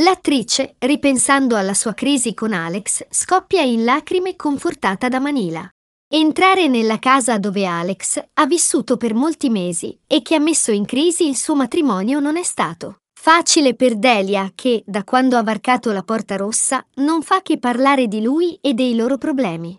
L'attrice, ripensando alla sua crisi con Alex, scoppia in lacrime confortata da Manila. Entrare nella casa dove Alex ha vissuto per molti mesi e che ha messo in crisi il suo matrimonio non è stato. Facile per Delia che, da quando ha varcato la porta rossa, non fa che parlare di lui e dei loro problemi.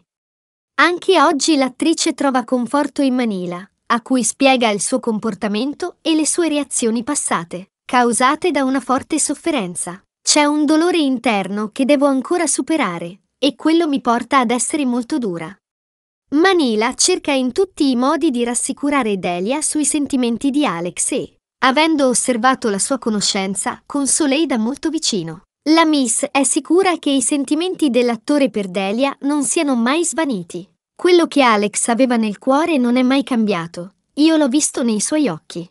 Anche oggi l'attrice trova conforto in Manila, a cui spiega il suo comportamento e le sue reazioni passate causate da una forte sofferenza. C'è un dolore interno che devo ancora superare, e quello mi porta ad essere molto dura. Manila cerca in tutti i modi di rassicurare Delia sui sentimenti di Alex e, avendo osservato la sua conoscenza, con Soleil da molto vicino. La Miss è sicura che i sentimenti dell'attore per Delia non siano mai svaniti. Quello che Alex aveva nel cuore non è mai cambiato. Io l'ho visto nei suoi occhi.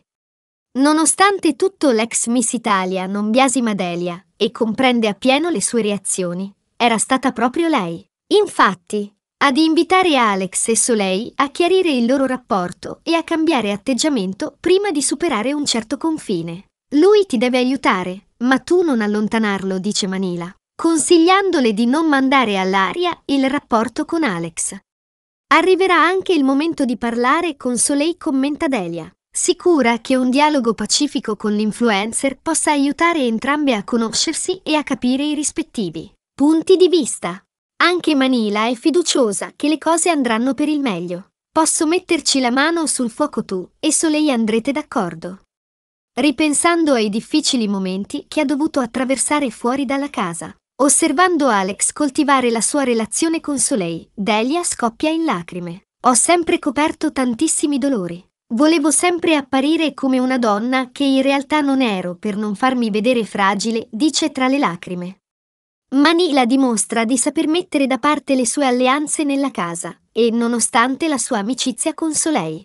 Nonostante tutto l'ex Miss Italia non biasima Delia e comprende appieno le sue reazioni, era stata proprio lei, infatti, ad invitare Alex e Soleil a chiarire il loro rapporto e a cambiare atteggiamento prima di superare un certo confine. Lui ti deve aiutare, ma tu non allontanarlo, dice Manila, consigliandole di non mandare all'aria il rapporto con Alex. Arriverà anche il momento di parlare con Soleil commenta Delia sicura che un dialogo pacifico con l'influencer possa aiutare entrambe a conoscersi e a capire i rispettivi punti di vista. Anche Manila è fiduciosa che le cose andranno per il meglio. Posso metterci la mano sul fuoco tu e solei andrete d'accordo. Ripensando ai difficili momenti che ha dovuto attraversare fuori dalla casa, osservando Alex coltivare la sua relazione con Soleil, Delia scoppia in lacrime. Ho sempre coperto tantissimi dolori. Volevo sempre apparire come una donna che in realtà non ero per non farmi vedere fragile, dice tra le lacrime. Manila dimostra di saper mettere da parte le sue alleanze nella casa e nonostante la sua amicizia con Soleil.